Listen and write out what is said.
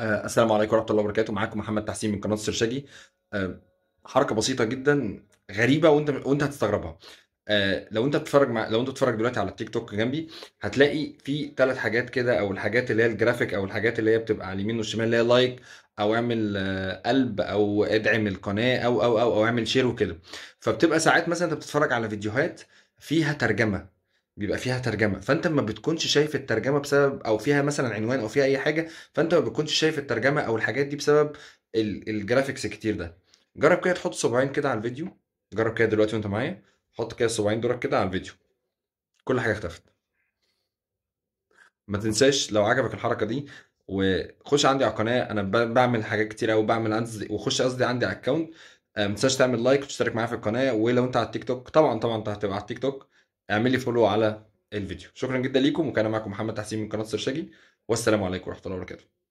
آه، السلام عليكم ورحمه الله وبركاته معاكم محمد تحسين من قناه السرشدي آه، حركه بسيطه جدا غريبه وانت وانت هتستغربها آه، لو انت بتتفرج مع لو انت بتتفرج دلوقتي على التيك توك جنبي هتلاقي في ثلاث حاجات كده او الحاجات اللي هي الجرافيك او الحاجات اللي هي بتبقى على اليمين والشمال اللي هي لايك او اعمل قلب او ادعم القناه او او او او اعمل شير وكده فبتبقى ساعات مثلا انت بتتفرج على فيديوهات فيها ترجمه بيبقى فيها ترجمه فانت ما بتكونش شايف الترجمه بسبب او فيها مثلا عنوان او فيها اي حاجه فانت ما بتكونش شايف الترجمه او الحاجات دي بسبب الجرافيكس كتير ده جرب كده تحط صباعين كده على الفيديو جرب كده دلوقتي وانت معايا حط كده صباعين دورك كده على الفيديو كل حاجه اختفت ما تنساش لو عجبك الحركه دي وخش عندي على القناه انا بعمل حاجات كتير قوي بعمل عندي وخش قصدي عندي على الكونت آه، ما تنساش تعمل لايك وتشترك معايا في القناه ولو انت على التيك توك طبعا طبعا انت هتبقى على التيك توك اعملي فولو على الفيديو شكرا جدا ليكم وكان معكم محمد تحسين من قناه سرشاجي والسلام عليكم ورحمه الله وبركاته